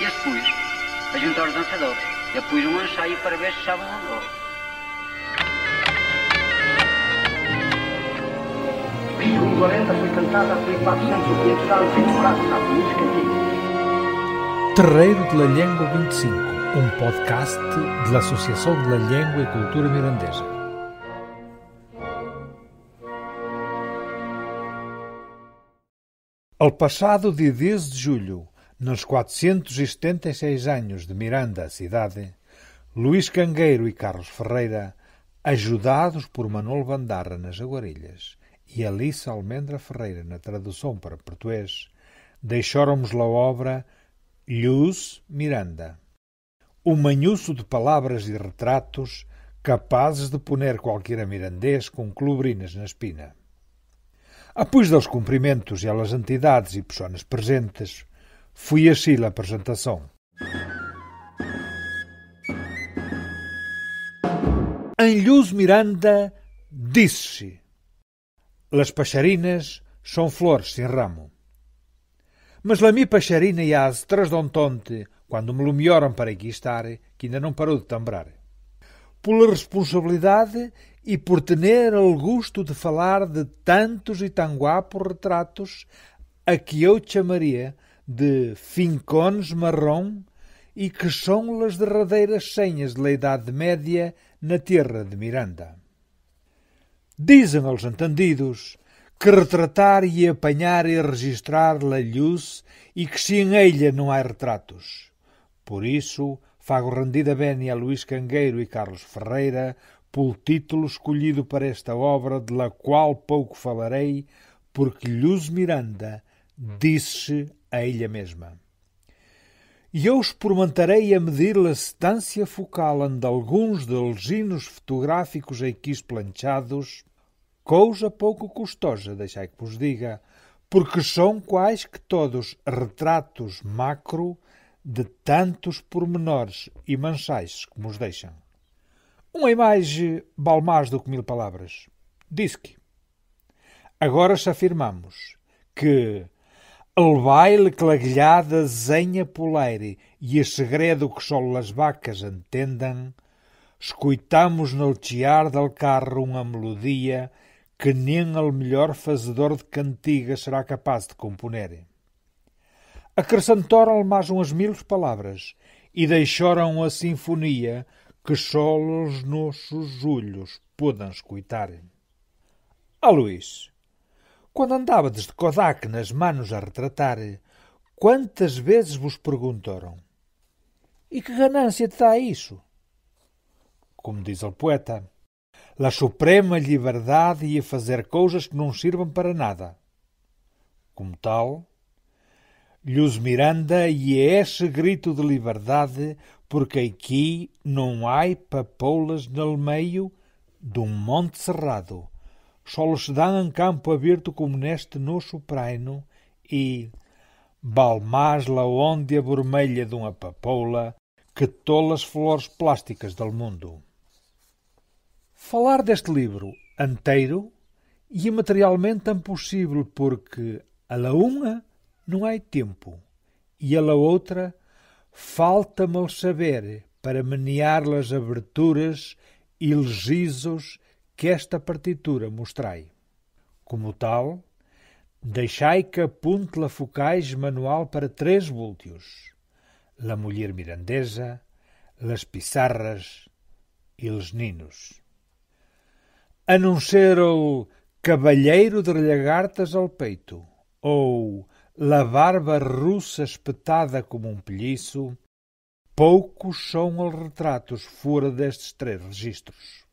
e as pus, a juntar os dançadores. Eu pus um ensaio para ver se estavam andou. Virgem Violenta foi cantada por 400 ou 500 anos em na música antiga. Terreiro de la Lengua 25, um podcast da Associação de la Lengua e Cultura Mirandesa. Ao passado dia 10 de julho, nos 476 anos de Miranda, cidade, Luís Cangueiro e Carlos Ferreira, ajudados por Manuel Bandarra nas aguarilhas e Alice Almendra Ferreira na tradução para português, deixaram-nos a obra Luz Miranda. Um manhuço de palavras e retratos capazes de poner qualquer mirandês com colubrinas na espina. Após dos cumprimentos e às entidades e pessoas presentes, Fui així la apresentação. Em Luz Miranda disse: Las paxarinas são flores sem ramo. Mas la mi paxarina jaz tras de tonte, quando me lumioram para aqui estar, que ainda não parou de tambrar. Pela responsabilidade e por ter o gosto de falar de tantos e tão guapos retratos, a que eu chamaria de fincones marrom e que são as derradeiras senhas da Idade Média na terra de Miranda. Dizem aos entendidos que retratar e apanhar e registrar la luz e que se em ella não há retratos. Por isso, fago rendida bene a Luís Cangueiro e Carlos Ferreira pelo título escolhido para esta obra, de la qual pouco falarei, porque Luz Miranda disse a ilha mesma. E eu experimentarei a medir a estância focal de alguns delginos fotográficos aqui planchados, cousa pouco custosa, deixai que vos diga, porque são quais que todos retratos macro de tantos pormenores e manchais que nos deixam. Uma imagem vale mais do que mil palavras. Diz que. Agora se afirmamos que El baile claguilhá zenha poleire e a segredo que só as vacas entendam, Escutamos no litear del carro uma melodia que nem o melhor fazedor de cantigas será capaz de componer. Acrescentaram-lhe mais umas mil palavras e deixaram a sinfonia que só os nossos olhos podem escutar. A ah, Luís, quando andávades de Kodak nas manos a retratar, quantas vezes vos perguntaram: E que ganância te dá isso? Como diz o poeta, La suprema liberdade ia fazer coisas que não sirvam para nada. Como tal, Luz Miranda e é esse grito de liberdade, porque aqui não há papoulas no meio de um monte cerrado só lhes dão em campo aberto como neste nosso praino e balmás la onde a vermelha de uma papoula que tolas flores plásticas do mundo. Falar deste livro inteiro e é materialmente impossível porque a la uma não há tempo e a la outra falta-me saber para menear las aberturas e legisos que esta partitura mostrai. Como tal, deixai que apunte la focais manual para três búltios, la mulher mirandesa, las pissarras e les ninos. A não ser o cavalheiro de lagartas ao peito, ou la barba russa espetada como um pelhiço, poucos são os retratos fora destes três registros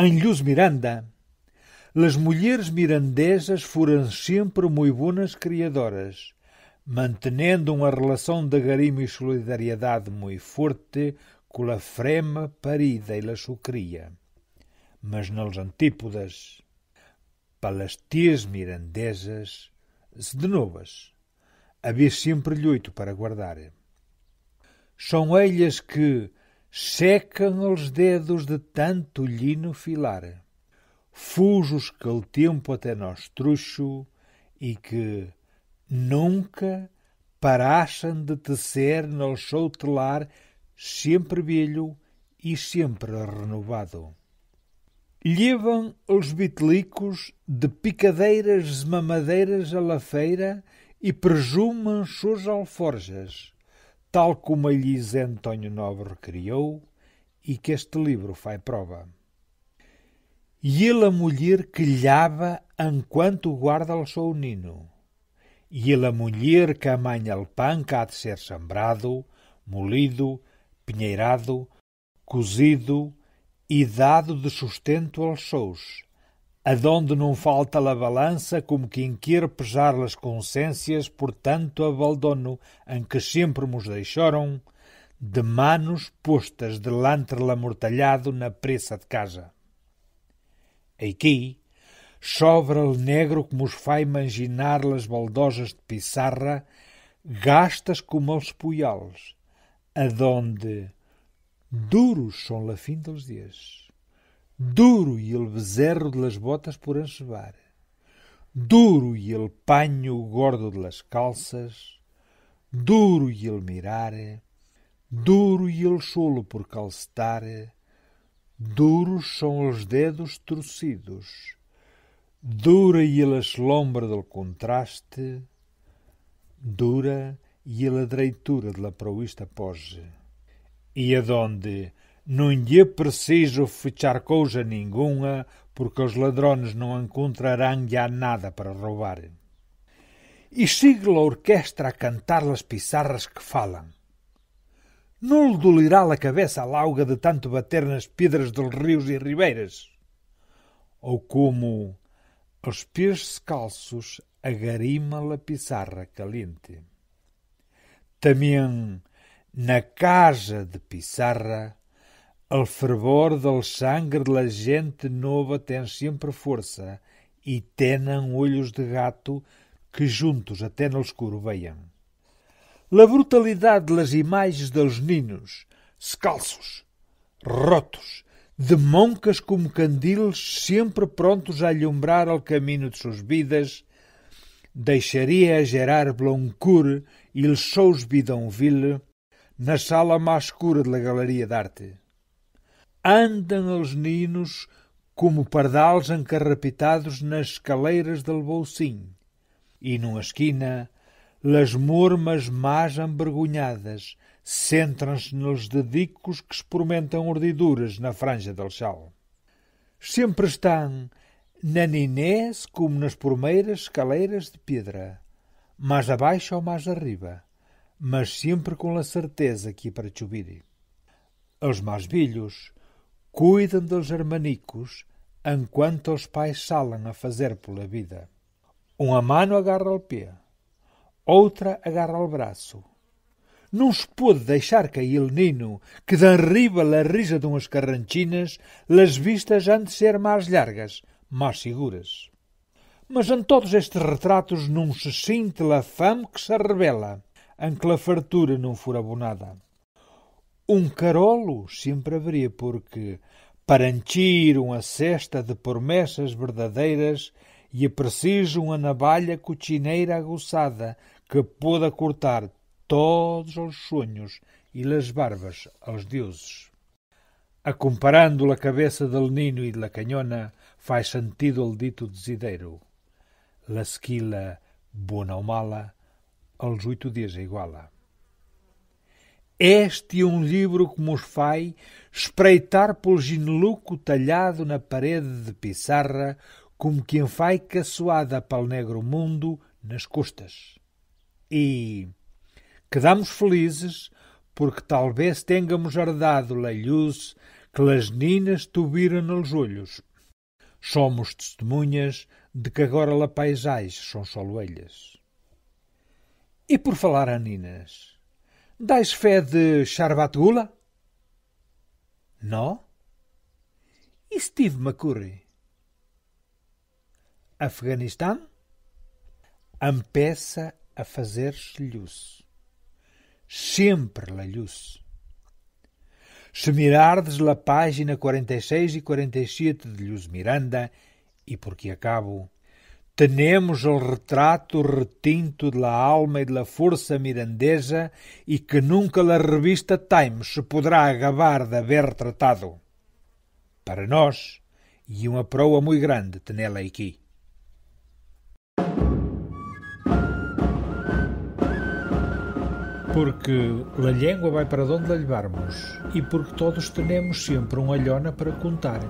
em Luz Miranda. as mulheres mirandesas foram sempre muito boas criadoras, mantendo uma relação de garimo e solidariedade muito forte com a frema parida e la sucria. Mas nas antípodas, pelas mirandesas, de novas, havia sempre lhoito para guardar. São elas que, secam os dedos de tanto lino filar. Fujos que o tempo até nós truxo e que nunca paraxam de tecer no seu telar sempre velho e sempre renovado. Levam os bitlicos de picadeiras e mamadeiras à lafeira e presumam suas alforjas, tal como a lhes António Nobre criou, e que este livro faz prova. E ele a mulher que lhava enquanto guarda o seu nino. E ele a mulher que amanha o pão há de ser sambrado, molido, pinheirado, cozido e dado de sustento aos seus, Adonde não falta la balança, como quem quer pesar las consciências, portanto abandono, em que sempre nos deixaram, de manos postas delante lamortalhado na pressa de casa. Aqui, sobra o negro que nos faz imaginar las baldosas de pissarra, gastas como os punhales, adonde duros são la fim dos dias. Duro e ele bezerro de las botas por enchevar. Duro e ele panho gordo de las calças. Duro e ele mirar. Duro e ele cholo por calcetar. Duros são os dedos torcidos. Dura e ele a lombra del contraste. Dura e ele a dreitura de la proista pose. E adonde... Não lhe preciso fechar coisa nenhuma, porque os ladrones não encontrarão já nada para roubar. E sigue a orquestra a cantar as pizarras que falam. Não lhe dolirá a cabeça a lauga de tanto bater nas pedras dos rios e ribeiras? Ou como aos pés calços agarima a pizarra caliente. Também na casa de pizarra El fervor del sangre de la gente nova tem sempre força e tenam olhos de gato que juntos até no escuro veiam. La brutalidade das imagens dos ninos, scalços, rotos, de moncas como candiles sempre prontos a alumbrar ao caminho de suas vidas, deixaria a gerar Blancourt e os seus bidonville na sala mais escura da Galeria d'Arte andam os ninos como pardais encarrapitados nas caleiras del bolsinho. E numa esquina, las mormas mais envergonhadas centram-se nos dedicos que experimentam mordiduras na franja del chal. Sempre estão naninés como nas primeiras caleiras de pedra, mais abaixo ou mais arriba, mas sempre com a certeza que para subir. Os mais velhos cuidam dos hermanicos enquanto os pais salam a fazer pela vida. Uma mano agarra o pé, outra agarra o braço. Não se pôde deixar cair o nino, que derriba a risa de umas carranchinas, las vistas han de ser mais largas, mais seguras. Mas em todos estes retratos não se sente a fama que se revela, em que a fartura não fora abonada. Um carolo sempre haveria, porque para parantiram a cesta de promessas verdadeiras e preciso a navalha cochineira aguçada que pôde cortar todos os sonhos e las barbas aos deuses. A comparando a cabeça de Nino e de la Cañona, faz sentido o dito desideiro. La esquila, boa ou mala, aos oito dias é iguala. Este é um livro que nos faz espreitar pelo gineluco talhado na parede de pissarra, como quem faz caçoada para o negro mundo nas costas. E quedamos felizes porque talvez tenhamos herdado a luz que as ninas tiveram nos olhos. Somos testemunhas de que agora la paisagem são só E por falar a ninas... Dais fé de Gula? Não. E Steve McCurry? Afeganistão? Ampeça a fazer luz. Sempre lhus. Se mirardes la página 46 e 47 de Luz Miranda, e porque acabo, Tenemos o retrato retinto de la alma e de la força mirandesa e que nunca la revista Times se poderá agabar de haver tratado. Para nós, e uma proa muito grande tenê-la aqui. Porque a língua vai para onde levarmos e porque todos temos sempre um alhona para contar.